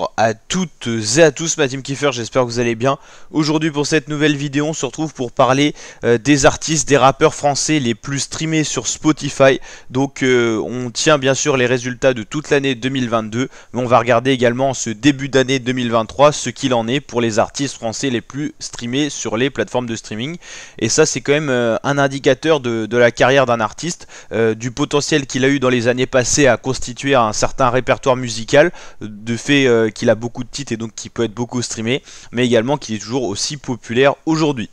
pour à toutes et à tous, ma team Kiefer, j'espère que vous allez bien. Aujourd'hui pour cette nouvelle vidéo, on se retrouve pour parler euh, des artistes, des rappeurs français les plus streamés sur Spotify. Donc euh, on tient bien sûr les résultats de toute l'année 2022, mais on va regarder également ce début d'année 2023, ce qu'il en est pour les artistes français les plus streamés sur les plateformes de streaming. Et ça c'est quand même euh, un indicateur de, la carrière d'un artiste, du potentiel qu'il a eu dans les années passées à constituer un certain répertoire musical, de fait qu'il a a beaucoup de titres et donc qui peut être beaucoup streamé, mais également qui est toujours aussi populaire aujourd'hui.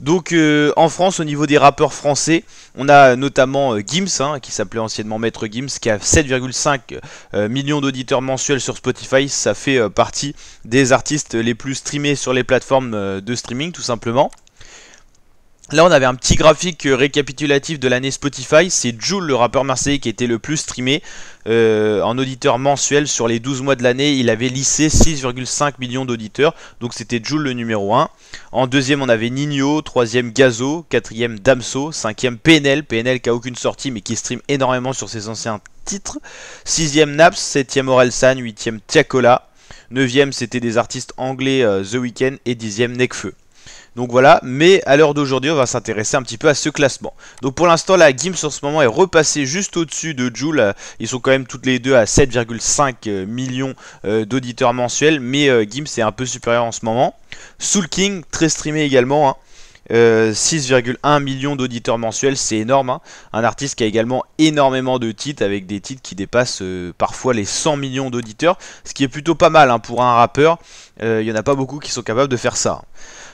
Donc euh, en France, au niveau des rappeurs français, on a notamment euh, Gims, hein, qui s'appelait anciennement Maître Gims, qui a 7,5 euh, millions d'auditeurs mensuels sur Spotify. Ça fait partie des artistes les plus streamés sur les plateformes de streaming, tout simplement. Là, on avait un petit graphique euh, récapitulatif de l'année Spotify. C'est Jules, le rappeur marseillais, qui était le plus streamé euh, en auditeur mensuel sur les 12 mois de l'année. Il avait lissé 6,5 millions d'auditeurs. Donc, c'était Jules le numéro 1. En deuxième, on avait Nino. Troisième, Gazo. Quatrième, Damso. Cinquième, PNL. PNL qui a aucune sortie, mais qui stream énormément sur ses anciens titres. Sixième, Naps. Septième, Orelsan. Huitième, Tiakola. Neuvième, c'était des artistes anglais euh, The Weeknd. Et dixième, Nekfeu. Donc voilà, mais à l'heure d'aujourd'hui, on va s'intéresser un petit peu à ce classement. Donc pour l'instant, la Gims en ce moment est repassée juste au-dessus de Joule. Ils sont quand même toutes les deux à 7,5 euh, millions euh, d'auditeurs mensuels, mais euh, Gims est un peu supérieur en ce moment. Soul King, très streamé également, hein. 6,1 euh, millions d'auditeurs mensuels, c'est énorme. Hein. Un artiste qui a également énormément de titres, avec des titres qui dépassent euh, parfois les 100 millions d'auditeurs, ce qui est plutôt pas mal hein, pour un rappeur. Euh, il y n'y en a pas beaucoup qui sont capables de faire ça.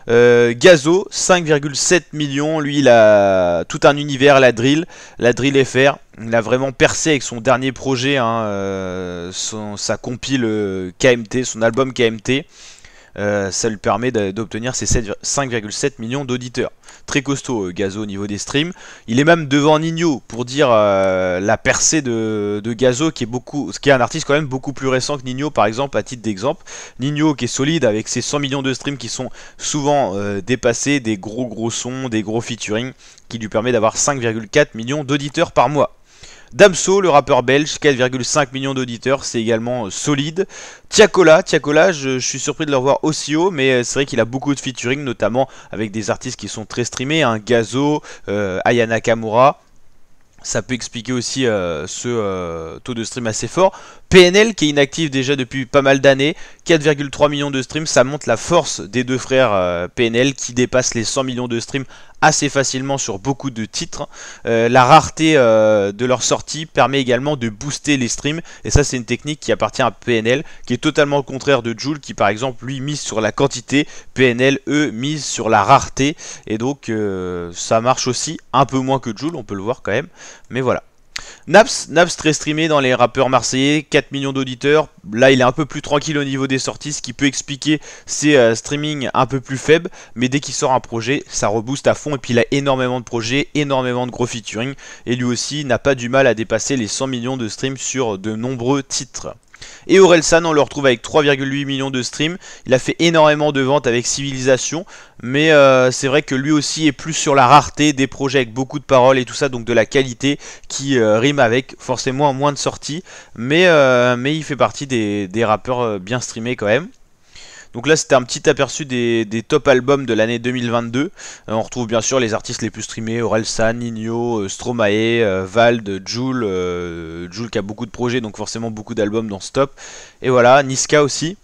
Gazo, 5,7 millions. Lui, il a tout un univers, la drill, la drill FR. Il a vraiment percé avec son dernier projet, hein, sa compile KMT, son album KMT. Euh, ça lui permet d'obtenir ses 5,7 millions d'auditeurs. Très costaud, euh, Gazo, au niveau des streams. Il est même devant Nino pour dire euh, la percée de, Gazo, qui est, beaucoup, qui est un artiste quand même beaucoup plus récent que Nino, par exemple, à titre d'exemple. Nino qui est solide avec ses 100 millions de streams qui sont souvent dépassés, des gros gros sons, des gros featuring, qui lui permet d'avoir 5,4 millions d'auditeurs par mois. Damso, le rappeur belge, 4,5 millions d'auditeurs, c'est également euh, solide. Tiakola, Tiakola, je, suis surpris de le revoir aussi haut, mais euh, c'est vrai qu'il a beaucoup de featuring, notamment avec des artistes qui sont très streamés, Un hein, Gazo, euh, Ayana Kamura ça peut expliquer aussi euh, ce euh, taux de stream assez fort. PNL qui est inactif déjà depuis pas mal d'années, 4,3 millions de streams, ça montre la force des deux frères euh, PNL qui dépassent les 100 millions de streams assez facilement sur beaucoup de titres. la rareté de leur sortie permet également de booster les streams et ça c'est une technique qui appartient à PNL qui est totalement au contraire de Joule qui par exemple lui mise sur la quantité, PNL eux mise sur la rareté et donc ça marche aussi un peu moins que Joule, on peut le voir quand même. Mais voilà. Naps, Naps très streamé dans les rappeurs marseillais, 4 millions d'auditeurs. Là, il est un peu plus tranquille au niveau des sorties, ce qui peut expliquer ses euh, streamings un peu plus faibles. Mais dès qu'il sort un projet, ça rebooste à fond. Et puis, il a énormément de projets, énormément de gros featuring. Et lui aussi n'a pas du mal à dépasser les 100 millions de streams sur de nombreux titres. Et Orelsan, on le retrouve avec 3,8 millions de streams. Il a fait énormément de ventes avec Civilisation. Mais euh, c'est vrai que lui aussi est plus sur la rareté des projets avec beaucoup de paroles et tout ça, donc de la qualité qui euh, rime avec forcément moins de sorties. Mais, euh, mais il fait partie des rappeurs bien streamés quand même. Donc là, c'était un petit aperçu des, top albums de l'année 2022. Euh, on retrouve bien sûr les artistes les plus streamés, Orelsan, Nino, euh, Stromae, euh, Vald, Joule, Joule qui a beaucoup de projets, donc forcément beaucoup d'albums dans ce top. Et voilà, Niska aussi.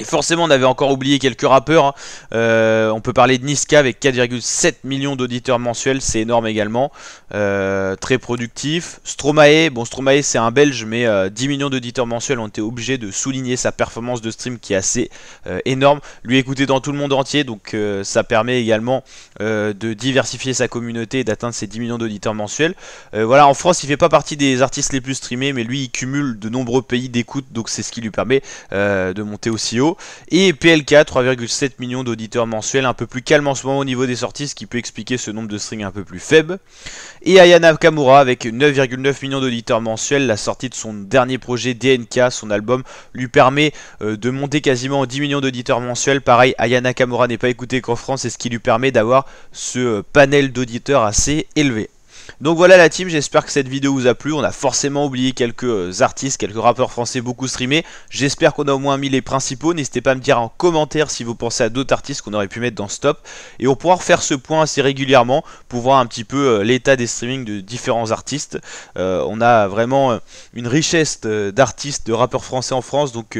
Et forcément, on avait encore oublié quelques rappeurs. Hein. Euh, on peut parler de Niska avec 4,7 millions d'auditeurs mensuels, c'est énorme également. Euh, très productif. Stromae, bon, Stromae c'est un Belge, mais 10 euh, millions d'auditeurs mensuels ont été obligés de souligner sa performance de stream qui est assez énorme. Lui écouter dans tout le monde entier, donc ça permet également de diversifier sa communauté et d'atteindre ses 10 millions d'auditeurs mensuels. voilà, en France, il fait pas partie des artistes les plus streamés, mais lui, il cumule de nombreux pays d'écoute, donc c'est ce qui lui permet de monter aussi haut. Et PLK, 3,7 millions d'auditeurs mensuels, un peu plus calme en ce moment au niveau des sorties, ce qui peut expliquer ce nombre de strings un peu plus faible. Et Ayana Kamura, avec 9,9 millions d'auditeurs mensuels, la sortie de son dernier projet DNK, son album, lui permet euh, de monter quasiment 10 millions d'auditeurs mensuels. Pareil, Ayana Kamura n'est pas écoutée qu'en France, c'est ce qui lui permet d'avoir ce euh, panel d'auditeurs assez élevé. Donc voilà la team, j'espère que cette vidéo vous a plu. On a forcément oublié quelques euh, artistes, quelques rappeurs français beaucoup streamés. J'espère qu'on a au moins mis les principaux. N'hésitez pas à me dire en commentaire si vous pensez à d'autres artistes qu'on aurait pu mettre dans ce Et on pourra faire ce point assez régulièrement pour voir un petit peu euh, l'état des streamings de différents artistes. Euh, on a vraiment une richesse d'artistes, de rappeurs français en France. Donc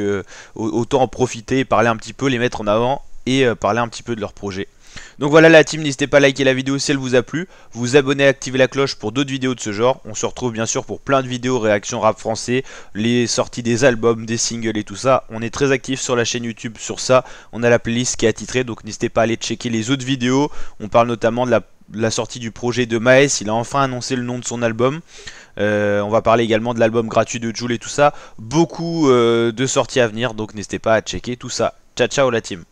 autant en profiter, parler un petit peu, les mettre en avant et parler un petit peu de leurs projets. Donc voilà la team, n'hésitez pas à liker la vidéo si elle vous a plu, vous abonner, activer la cloche pour d'autres vidéos de ce genre. On se retrouve bien sûr pour plein de vidéos réactions rap français, les sorties des albums, des singles et tout ça. On est très actif sur la chaîne YouTube sur ça, on a la playlist qui est attitrée, donc n'hésitez pas à aller checker les autres vidéos. On parle notamment de la sortie du projet de Maes, il a enfin annoncé le nom de son album. Euh, on va parler également de l'album gratuit de Jules et tout ça. Beaucoup euh, de sorties à venir, donc n'hésitez pas à checker tout ça. Ciao ciao la team